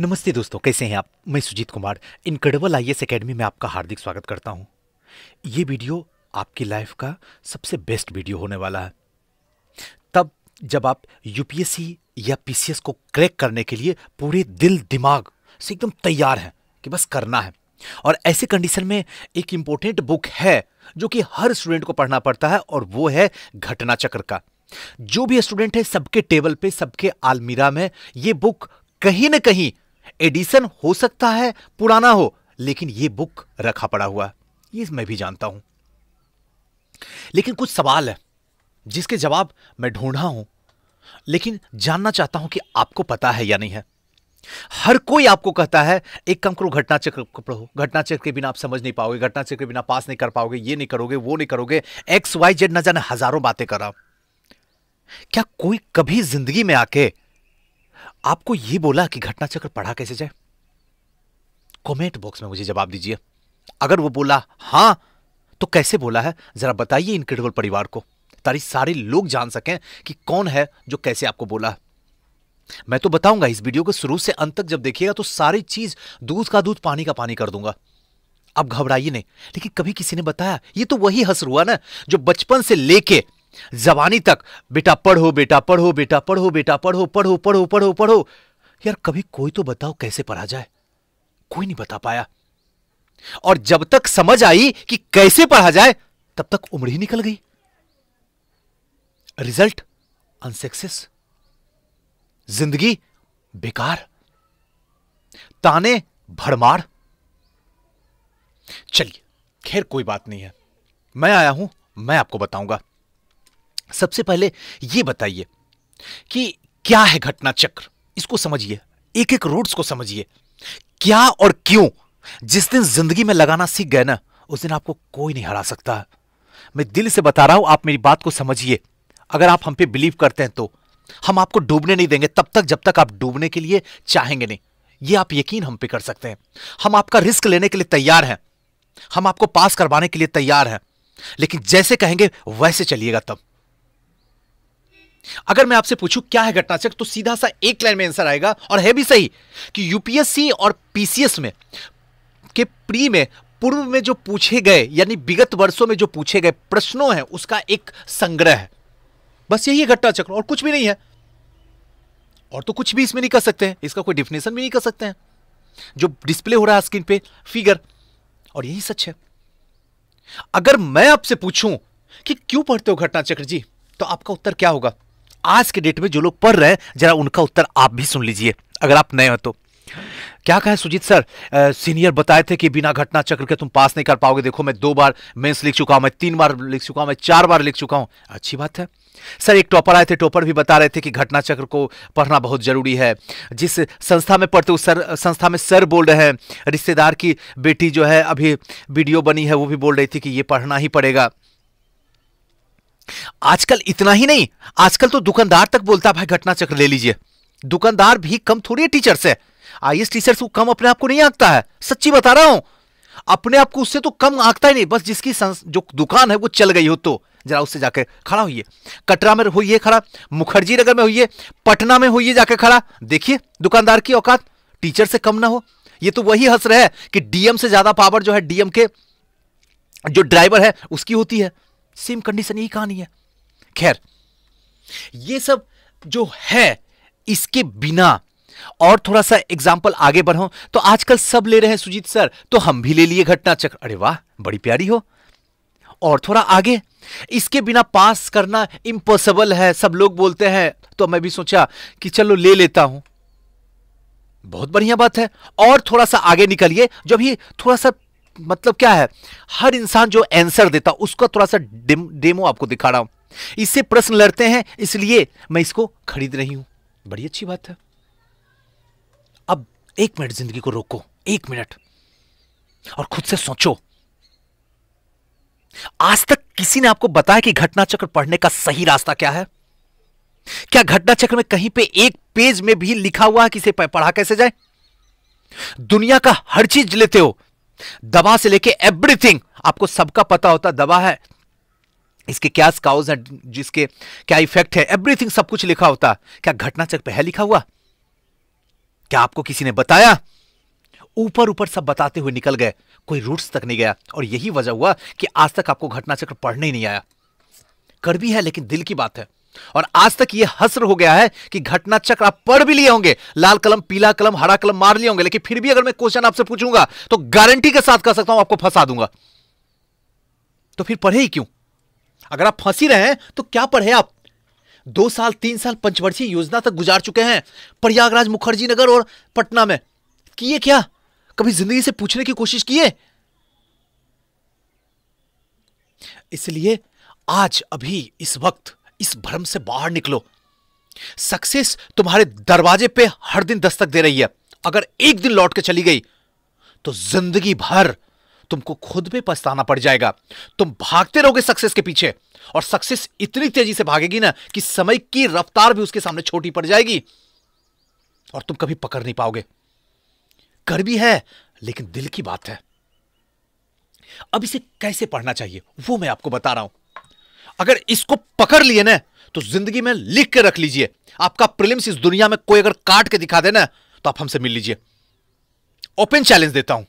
नमस्ते दोस्तों कैसे हैं आप मैं Sujit Kumar incredible I S academy में आपका हार्दिक स्वागत करता हूं ये वीडियो आपकी लाइफ का सबसे बेस्ट वीडियो होने वाला है तब जब आप यूपीएससी या पीसीएस को क्रैक करने के लिए पूरे दिल दिमाग से एकदम तैयार हैं कि बस करना है और ऐसे कंडीशन में एक इम्पोर्टेंट बुक है जो कि हर स्टूडेंट को पढ़ना पड़ता है और वो है घटना चक्र का जो भी स्टूडेंट है सबके टेबल पे सबके आलमीरा में ये बुक कहीं ना कहीं एडिशन हो सकता है पुराना हो लेकिन ये बुक रखा पड़ा हुआ ये मैं भी जानता हूं लेकिन कुछ सवाल है जिसके जवाब मैं ढूंढा हूं लेकिन जानना चाहता हूं कि आपको पता है या नहीं है हर कोई आपको कहता है एक कम करो घटना चक्र पढ़ो घटना चक्र के बिना आप समझ नहीं पाओगे घटना चक्र के बिना पास नहीं कर पाओगे ये नहीं करोगे वो नहीं करोगे एक्स वाई जेड न जाने हजारों बातें करा क्या कोई कभी जिंदगी में आके आपको यह बोला कि घटना चक्र पढ़ा कैसे जाए कमेंट बॉक्स में मुझे जवाब दीजिए अगर वो बोला हाँ तो कैसे बोला है जरा बताइए इनक्रेडिबल परिवार को ताकि सारे लोग जान सकें कि कौन है जो कैसे आपको बोला है मैं तो बताऊंगा इस वीडियो को शुरू से अंत तक जब देखिएगा तो सारी चीज दूध का दूध पानी का पानी कर दूंगा अब घबराइए नहीं लेकिन कभी किसी ने बताया ये तो वही हसर हुआ ना जो बचपन से लेके जवानी तक बेटा पढ़ो बेटा पढ़ो बेटा पढ़ो बेटा पढ़ो पढ़ो पढ़ो पढ़ो पढ़ो यार कभी कोई तो बताओ कैसे पढ़ा जाए कोई नहीं बता पाया और जब तक समझ आई कि कैसे पढ़ा जाए तब तक उम्र ही निकल गई रिजल्ट अनसक्सेस जिंदगी बेकार ताने भरमार चलिए खैर कोई बात नहीं है मैं आया हूं मैं आपको बताऊंगा सबसे पहले ये बताइए कि क्या है घटना चक्र इसको समझिए एक एक रूट्स को समझिए क्या और क्यों जिस दिन जिंदगी में लगाना सीख गए ना उस दिन आपको कोई नहीं हरा सकता मैं दिल से बता रहा हूं आप मेरी बात को समझिए अगर आप हम पे बिलीव करते हैं तो हम आपको डूबने नहीं देंगे तब तक जब तक आप डूबने के लिए चाहेंगे नहीं ये आप यकीन हम पे कर सकते हैं हम आपका रिस्क लेने के लिए तैयार हैं हम आपको पास करवाने के लिए तैयार हैं लेकिन जैसे कहेंगे वैसे चलिएगा तब अगर मैं आपसे पूछूं क्या है घटनाचक्र तो सीधा सा एक लाइन में आंसर आएगा और है भी सही कि यूपीएससी और पीसीएस में के प्री में पूर्व में जो पूछे गए यानी विगत वर्षों में जो पूछे गए प्रश्नों हैं उसका एक संग्रह है बस यही है घटनाचक्र और कुछ भी नहीं है और तो कुछ भी इसमें नहीं कर सकते हैं इसका कोई डिफिनेशन भी नहीं कर सकते हैं जो डिस्प्ले हो रहा है स्क्रीन पे फिगर और यही सच है अगर मैं आपसे पूछूं कि क्यों पढ़ते हो घटनाचक्र जी तो आपका उत्तर क्या होगा आज के डेट में जो लोग पढ़ रहे हैं जरा उनका उत्तर आप भी सुन लीजिए अगर आप नए हो तो क्या कहें सुजीत सर आ, सीनियर बताए थे कि बिना घटना चक्र के तुम पास नहीं कर पाओगे देखो मैं दो बार मेंस लिख चुका हूं मैं तीन बार लिख चुका हूं मैं चार बार लिख चुका हूं अच्छी बात है सर एक टॉपर आए थे टॉपर भी बता रहे थे कि घटना चक्र को पढ़ना बहुत जरूरी है जिस संस्था में पढ़ते उस संस्था में सर बोल रहे हैं रिश्तेदार की बेटी जो है अभी वीडियो बनी है वो भी बोल रही थी कि ये पढ़ना ही पड़ेगा आजकल इतना ही नहीं आजकल तो दुकानदार तक बोलता भाई घटना चक्र ले लीजिए दुकानदार भी कम थोड़ी है टीचर से आई टीचर से कम अपने आप को नहीं आंकता है सच्ची बता रहा हूं अपने आप को उससे तो कम आंकता ही नहीं बस जिसकी जो दुकान है वो चल गई हो तो जरा उससे जाके खड़ा होइए कटरा में होइए खड़ा मुखर्जी नगर में होइए पटना में होइए जाके खड़ा देखिए दुकानदार की औकात टीचर से कम ना हो ये तो वही हंस रहे है कि डीएम से ज्यादा पावर जो है डीएम के जो ड्राइवर है उसकी होती है सेम कंडीशन यही कहानी है खैर ये सब जो है इसके बिना और थोड़ा सा एग्जाम्पल आगे बढ़ो तो आजकल सब ले रहे हैं सुजीत सर तो हम भी ले लिए घटना चक्र अरे वाह बड़ी प्यारी हो और थोड़ा आगे इसके बिना पास करना इम्पॉसिबल है सब लोग बोलते हैं तो मैं भी सोचा कि चलो ले लेता हूं बहुत बढ़िया बात है और थोड़ा सा आगे निकलिए जब ये थोड़ा सा मतलब क्या है हर इंसान जो आंसर देता उसका थोड़ा सा डेमो आपको दिखा रहा हूं इससे प्रश्न लड़ते हैं इसलिए मैं इसको खरीद रही हूं बड़ी अच्छी बात है अब एक मिनट जिंदगी को रोको एक मिनट और खुद से सोचो आज तक किसी ने आपको बताया कि घटना चक्र पढ़ने का सही रास्ता क्या है क्या घटना चक्र में कहीं पे एक पेज में भी लिखा हुआ है कि इसे पढ़ा कैसे जाए दुनिया का हर चीज लेते हो दवा से लेके एवरीथिंग आपको सबका पता होता दवा है इसके क्या स्काउज हैं जिसके क्या इफेक्ट है एवरीथिंग सब कुछ लिखा होता क्या घटना चक्र पहले लिखा हुआ क्या आपको किसी ने बताया ऊपर ऊपर सब बताते हुए निकल गए कोई रूट्स तक नहीं गया और यही वजह हुआ कि आज तक आपको घटना चक्र पढ़ने ही नहीं आया कर भी है लेकिन दिल की बात है और आज तक यह हसर हो गया है कि घटना चक्र आप पढ़ भी लिए होंगे लाल कलम पीला कलम हरा कलम मार लिए होंगे लेकिन फिर भी अगर मैं क्वेश्चन आपसे पूछूंगा तो गारंटी के साथ कह सकता हूं आपको फंसा दूंगा तो फिर पढ़े ही क्यों अगर आप फंसी रहे हैं तो क्या पढ़े आप दो साल तीन साल पंचवर्षीय योजना तक गुजार चुके हैं प्रयागराज मुखर्जी नगर और पटना में किए क्या कभी जिंदगी से पूछने की कोशिश किए इसलिए आज अभी इस वक्त इस भ्रम से बाहर निकलो सक्सेस तुम्हारे दरवाजे पे हर दिन दस्तक दे रही है अगर एक दिन लौट के चली गई तो जिंदगी भर तुमको खुद पे पछताना पड़ जाएगा तुम भागते रहोगे सक्सेस के पीछे और सक्सेस इतनी तेजी से भागेगी ना कि समय की रफ्तार भी उसके सामने छोटी पड़ जाएगी और तुम कभी पकड़ नहीं पाओगे कर भी है लेकिन दिल की बात है अब इसे कैसे पढ़ना चाहिए वो मैं आपको बता रहा हूं अगर इसको पकड़ लिए ना तो जिंदगी में लिख के रख लीजिए आपका प्रिलिम्स इस दुनिया में कोई अगर काट के दिखा देना तो आप हमसे मिल लीजिए ओपन चैलेंज देता हूं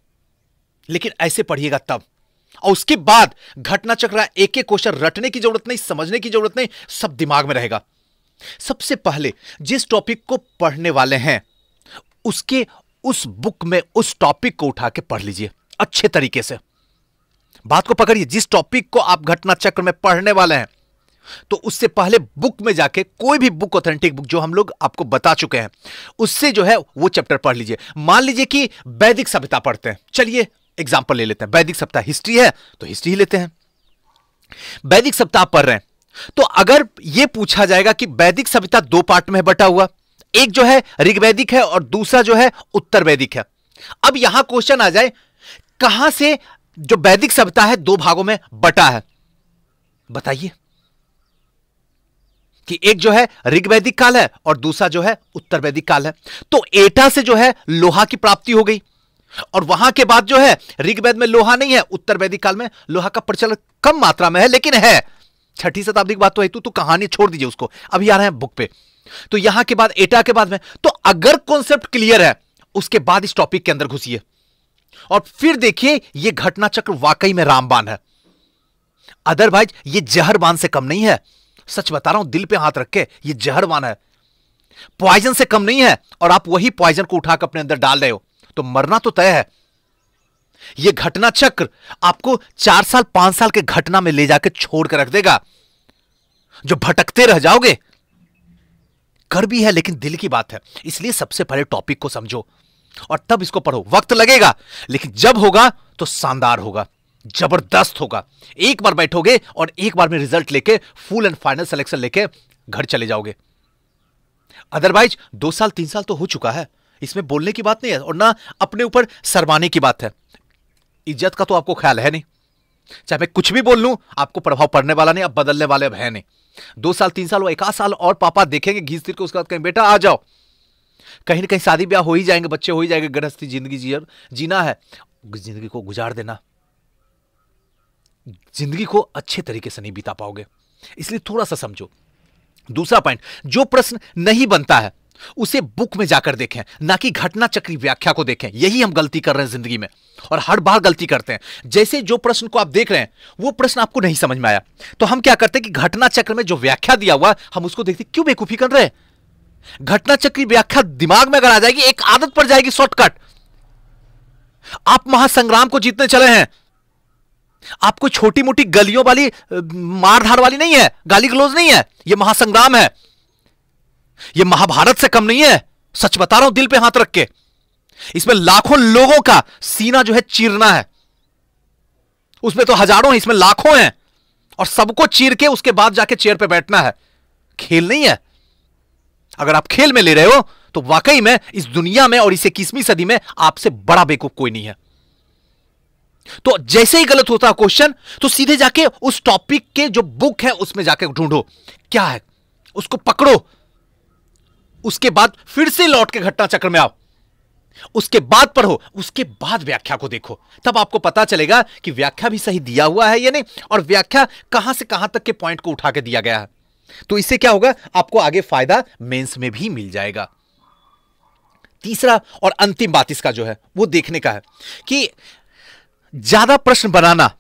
लेकिन ऐसे पढ़िएगा तब और उसके बाद घटना चक्र एक एक क्वेश्चन रटने की जरूरत नहीं समझने की जरूरत नहीं सब दिमाग में रहेगा सबसे पहले जिस टॉपिक को पढ़ने वाले हैं उसके उस बुक में उस टॉपिक को उठा के पढ़ लीजिए अच्छे तरीके से बात को पकड़िए जिस टॉपिक को आप घटना चक्र में पढ़ने वाले हैं तो उससे पहले बुक में जाके कोई भी बुक ऑथेंटिक बुक जो हम लोग आपको बता चुके हैं उससे जो है वो चैप्टर पढ़ लीजिए मान लीजिए कि वैदिक सभ्यता पढ़ते हैं चलिए एग्जाम्पल ले लेते हैं वैदिक सभ्यता हिस्ट्री है तो हिस्ट्री ही लेते हैं वैदिक सभ्यता पढ़ रहे हैं तो अगर यह पूछा जाएगा कि वैदिक सभ्यता दो पार्ट में बटा हुआ एक जो है ऋग्वैदिक है और दूसरा जो है उत्तर वैदिक है अब यहां क्वेश्चन आ जाए कहां से जो वैदिक सभ्यता है दो भागों में बटा है बताइए कि एक जो है ऋग्वैदिक काल है और दूसरा जो है उत्तर वैदिक काल है तो एटा से जो है लोहा की प्राप्ति हो गई और वहां के बाद जो है ऋग्वेद में लोहा नहीं है उत्तर वैदिक काल में लोहा का प्रचलन कम मात्रा में है लेकिन है छठी शताब्दी की बात तो हेतु तो कहानी छोड़ दीजिए उसको अभी आ रहे हैं बुक पे तो यहां के बाद एटा के बाद में तो अगर कॉन्सेप्ट क्लियर है उसके बाद इस टॉपिक के अंदर घुसिए और फिर देखिए यह घटना चक्र वाकई में रामबान है अदरवाइज ये जहरबान से कम नहीं है सच बता रहा हूं दिल पे हाथ रख के ये जहरबान है पॉइजन से कम नहीं है और आप वही पॉइजन को उठाकर अपने अंदर डाल रहे हो तो मरना तो तय है यह घटना चक्र आपको चार साल पांच साल के घटना में ले जाकर छोड़ कर रख देगा जो भटकते रह जाओगे कर भी है लेकिन दिल की बात है इसलिए सबसे पहले टॉपिक को समझो और तब इसको पढ़ो वक्त लगेगा लेकिन जब होगा तो शानदार होगा जबरदस्त होगा एक बार बैठोगे और एक बार में रिजल्ट लेके फुल एंड फाइनल सिलेक्शन लेके घर चले जाओगे अदरवाइज दो साल तीन साल तो हो चुका है इसमें बोलने की बात नहीं है और ना अपने ऊपर सरवाने की बात है इज्जत का तो आपको ख्याल है नहीं चाहे मैं कुछ भी बोल लूं आपको प्रभाव पड़ने वाला नहीं अब बदलने वाले अब है नहीं दो साल तीन साल वो एक साल और पापा देखेंगे घीस तिर के उसके बाद कहें बेटा आ जाओ कहीं ना कहीं शादी ब्याह हो ही जाएंगे बच्चे हो ही जाएंगे गृहस्थी जिंदगी जी जीना है जिंदगी को गुजार देना जिंदगी को अच्छे तरीके से नहीं बीता पाओगे इसलिए थोड़ा सा समझो दूसरा पॉइंट जो प्रश्न नहीं बनता है उसे बुक में जाकर देखें ना कि घटना चक्री व्याख्या को देखें यही हम गलती कर रहे हैं जिंदगी में और हर बार गलती करते हैं जैसे जो प्रश्न को आप देख रहे हैं वो प्रश्न आपको नहीं समझ में आया तो हम क्या करते हैं कि घटना चक्र में जो व्याख्या दिया हुआ हम उसको देखते क्यों बेकूफी कर रहे हैं घटना चक्री व्याख्या दिमाग में अगर आ जाएगी एक आदत पड़ जाएगी शॉर्टकट आप महासंग्राम को जीतने चले हैं आप कोई छोटी मोटी गलियों वाली मारधार वाली नहीं है गाली गलोज नहीं है यह महासंग्राम है यह महाभारत से कम नहीं है सच बता रहा हूं दिल पे हाथ रख के इसमें लाखों लोगों का सीना जो है चीरना है उसमें तो हजारों है इसमें लाखों हैं और सबको चीर के उसके बाद जाके चेयर पे बैठना है खेल नहीं है अगर आप खेल में ले रहे हो तो वाकई में इस दुनिया में और इस इक्कीसवीं सदी में आपसे बड़ा बेकूफ कोई नहीं है तो जैसे ही गलत होता है क्वेश्चन तो सीधे जाके उस टॉपिक के जो बुक है उसमें जाके ढूंढो क्या है उसको पकड़ो उसके बाद फिर से लौट के घटना चक्र में आओ उसके बाद पढ़ो उसके बाद व्याख्या को देखो तब आपको पता चलेगा कि व्याख्या भी सही दिया हुआ है या नहीं और व्याख्या कहां से कहां तक के पॉइंट को उठा के दिया गया है तो इससे क्या होगा आपको आगे फायदा मेंस में भी मिल जाएगा तीसरा और अंतिम बात इसका जो है वो देखने का है कि ज्यादा प्रश्न बनाना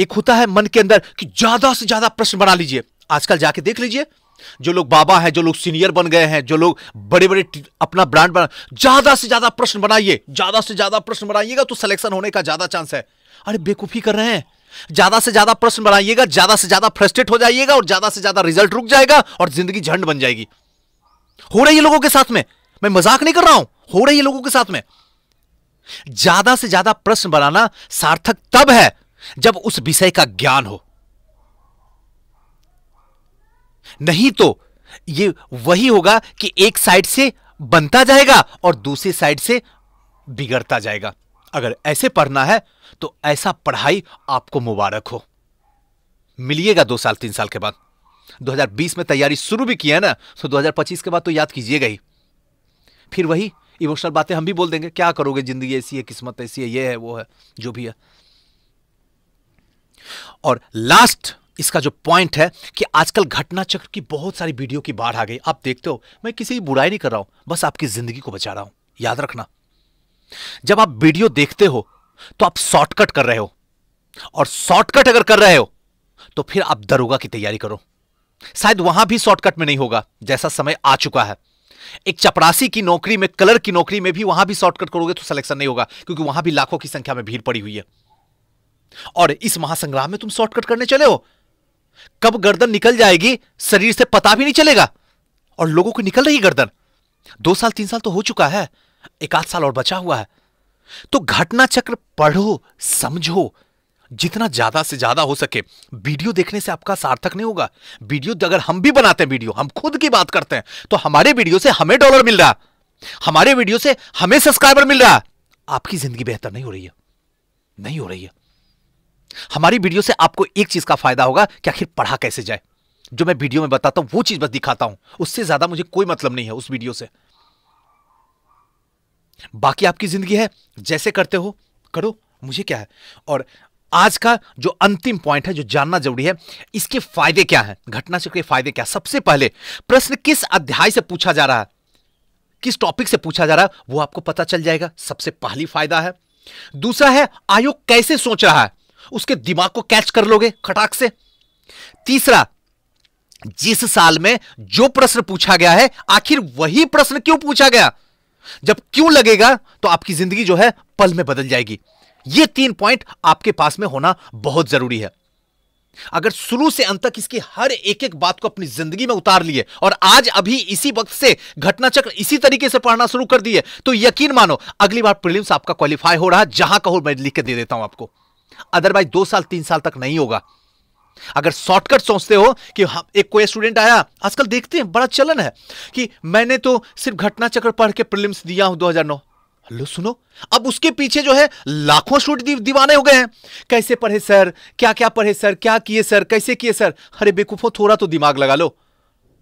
एक होता है मन के अंदर कि ज्यादा से ज्यादा प्रश्न बना लीजिए आजकल जाके देख लीजिए जो लोग बाबा हैं जो लोग सीनियर बन गए हैं जो लोग बड़े बड़े अपना ब्रांड बना ज्यादा से ज्यादा प्रश्न बनाइए ज्यादा से ज्यादा प्रश्न बनाइएगा तो सिलेक्शन होने का ज्यादा चांस है अरे बेकूफी कर रहे हैं ज्यादा से ज्यादा प्रश्न बनाइएगा ज्यादा से ज्यादा फ्रस्ट्रेट हो जाइएगा और ज्यादा से ज्यादा रिजल्ट रुक जाएगा और जिंदगी झंड बन जाएगी हो रही है लोगों के साथ में मैं मजाक नहीं कर रहा हूं हो रही है लोगों के साथ में ज्यादा से ज्यादा प्रश्न बनाना सार्थक तब है जब उस विषय का ज्ञान हो नहीं तो ये वही होगा कि एक साइड से बनता जाएगा और दूसरी साइड से बिगड़ता जाएगा अगर ऐसे पढ़ना है तो ऐसा पढ़ाई आपको मुबारक हो मिलिएगा दो साल तीन साल के बाद 2020 में तैयारी शुरू भी किया है ना तो 2025 के बाद तो याद कीजिएगा ही फिर वही इमोशनल बातें हम भी बोल देंगे क्या करोगे जिंदगी ऐसी है किस्मत ऐसी है ये है वो है जो भी है और लास्ट इसका जो पॉइंट है कि आजकल घटना चक्र की बहुत सारी वीडियो की बाढ़ आ गई आप देखते हो मैं किसी की बुराई नहीं कर रहा हूं बस आपकी जिंदगी को बचा रहा हूं याद रखना जब आप वीडियो देखते हो तो आप शॉर्टकट कर रहे हो और शॉर्टकट अगर कर रहे हो तो फिर आप दरोगा की तैयारी करो शायद वहां भी शॉर्टकट में नहीं होगा जैसा समय आ चुका है एक चपरासी की नौकरी में कलर की नौकरी में भी वहां भी शॉर्टकट करोगे तो सिलेक्शन नहीं होगा क्योंकि वहां भी लाखों की संख्या में भीड़ पड़ी हुई है और इस महासंग्राम में तुम शॉर्टकट करने चले हो कब गर्दन निकल जाएगी शरीर से पता भी नहीं चलेगा और लोगों को निकल रही गर्दन दो साल तीन साल तो हो चुका है एक आध साल और बचा हुआ है तो घटना चक्र पढ़ो समझो जितना ज्यादा से ज्यादा हो सके वीडियो देखने से आपका सार्थक नहीं होगा वीडियो अगर हम भी बनाते हैं वीडियो हम खुद की बात करते हैं तो हमारे वीडियो से हमें डॉलर मिल रहा हमारे वीडियो से हमें सब्सक्राइबर मिल रहा आपकी जिंदगी बेहतर नहीं हो रही है नहीं हो रही है हमारी वीडियो से आपको एक चीज का फायदा होगा कि आखिर पढ़ा कैसे जाए जो मैं वीडियो में बताता हूं वो चीज बस दिखाता हूं उससे ज्यादा मुझे कोई मतलब नहीं है उस वीडियो से बाकी आपकी जिंदगी है जैसे करते हो करो मुझे क्या है और आज का जो अंतिम पॉइंट है जो जानना जरूरी है इसके फायदे क्या हैं घटना चक्र के फायदे क्या सबसे पहले प्रश्न किस अध्याय से पूछा जा रहा है किस टॉपिक से पूछा जा रहा है वो आपको पता चल जाएगा सबसे पहली फायदा है दूसरा है आयोग कैसे सोच रहा है उसके दिमाग को कैच कर लोगे खटाक से तीसरा जिस साल में जो प्रश्न पूछा गया है आखिर वही प्रश्न क्यों पूछा गया जब क्यों लगेगा तो आपकी जिंदगी जो है पल में बदल जाएगी ये तीन पॉइंट आपके पास में होना बहुत जरूरी है अगर शुरू से अंत तक इसकी हर एक एक बात को अपनी जिंदगी में उतार लिए और आज अभी इसी वक्त से घटना चक्र इसी तरीके से पढ़ना शुरू कर दिए तो यकीन मानो अगली बार प्रीलिम्स आपका क्वालिफाई हो रहा जहां कहो मैं लिख के दे देता हूं आपको अदरवाइज दो साल तीन साल तक नहीं होगा अगर शॉर्टकट सोचते हो कि हाँ, एक कोई स्टूडेंट आया आजकल देखते हैं बड़ा चलन है कि मैंने तो सिर्फ घटना चक्र पढ़ के प्रिलिम्स दिया हूं 2009 हेलो सुनो अब उसके पीछे जो है लाखों स्टूडेंट दीवाने हो गए हैं कैसे पढ़े सर क्या क्या पढ़े सर क्या किए सर कैसे किए सर अरे बेकूफो थोड़ा तो दिमाग लगा लो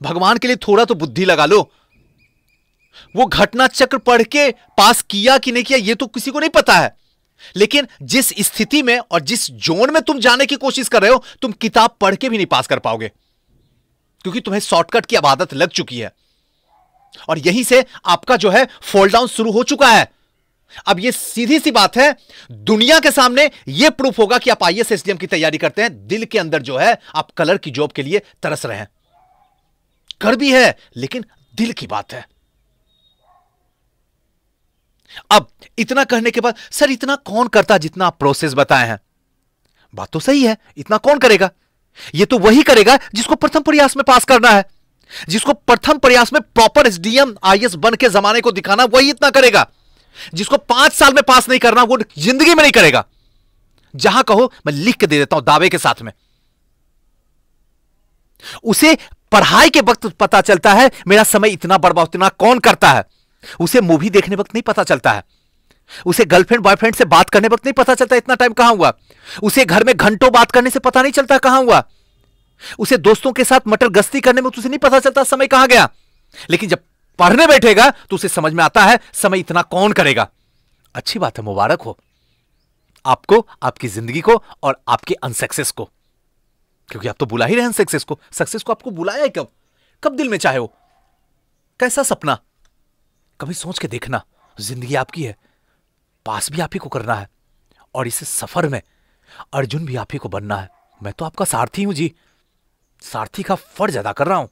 भगवान के लिए थोड़ा तो बुद्धि लगा लो वो घटना चक्र पढ़ के पास किया कि नहीं किया ये तो किसी को नहीं पता है लेकिन जिस स्थिति में और जिस जोन में तुम जाने की कोशिश कर रहे हो तुम किताब पढ़ के भी नहीं पास कर पाओगे क्योंकि तुम्हें शॉर्टकट की आदत लग चुकी है और यहीं से आपका जो है फोल्ड डाउन शुरू हो चुका है अब ये सीधी सी बात है दुनिया के सामने ये प्रूफ होगा कि आप आईएस एसडीएम की तैयारी करते हैं दिल के अंदर जो है आप कलर की जॉब के लिए तरस रहे हैं कर भी है लेकिन दिल की बात है अब इतना कहने के बाद सर इतना कौन करता जितना आप प्रोसेस बताए हैं बात तो सही है इतना कौन करेगा यह तो वही करेगा जिसको प्रथम प्रयास में पास करना है जिसको प्रथम प्रयास में प्रॉपर एसडीएम एस बन के जमाने को दिखाना वही इतना करेगा जिसको पांच साल में पास नहीं करना वो जिंदगी में नहीं करेगा जहां कहो मैं लिख के दे देता हूं दावे के साथ में उसे पढ़ाई के वक्त पता चलता है मेरा समय इतना बर्बाद इतना कौन करता है उसे मूवी देखने वक्त नहीं पता चलता है उसे गर्लफ्रेंड बॉयफ्रेंड से बात करने वक्त नहीं पता चलता इतना टाइम कहां हुआ उसे घर में घंटों बात करने से पता नहीं चलता कहां हुआ उसे दोस्तों के साथ मटर गस्ती करने में उसे नहीं पता चलता समय कहां गया लेकिन जब पढ़ने बैठेगा तो उसे समझ में आता है समय इतना कौन करेगा अच्छी बात है मुबारक हो आपको आपकी जिंदगी को और आपके अनसक्सेस को क्योंकि आप तो बुला ही रहे हैं सक्सेस को सक्सेस को आपको बुलाया है कब कब दिल में चाहे हो कैसा सपना कभी सोच के देखना जिंदगी आपकी है पास भी आप ही को करना है और इस सफर में अर्जुन भी आप ही को बनना है मैं तो आपका सारथी हूं जी सारथी का फर्ज अदा कर रहा हूं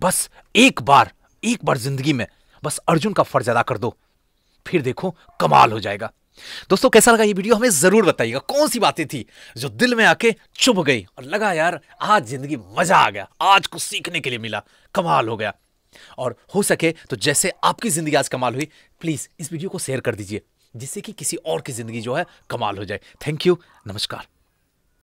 बस एक बार एक बार जिंदगी में बस अर्जुन का फर्ज अदा कर दो फिर देखो कमाल हो जाएगा दोस्तों कैसा लगा ये वीडियो हमें जरूर बताइएगा कौन सी बातें थी जो दिल में आके चुभ गई और लगा यार आज जिंदगी मजा आ गया आज कुछ सीखने के लिए मिला कमाल हो गया और हो सके तो जैसे आपकी ज़िंदगी आज कमाल हुई प्लीज़ इस वीडियो को शेयर कर दीजिए जिससे कि किसी और की ज़िंदगी जो है कमाल हो जाए थैंक यू नमस्कार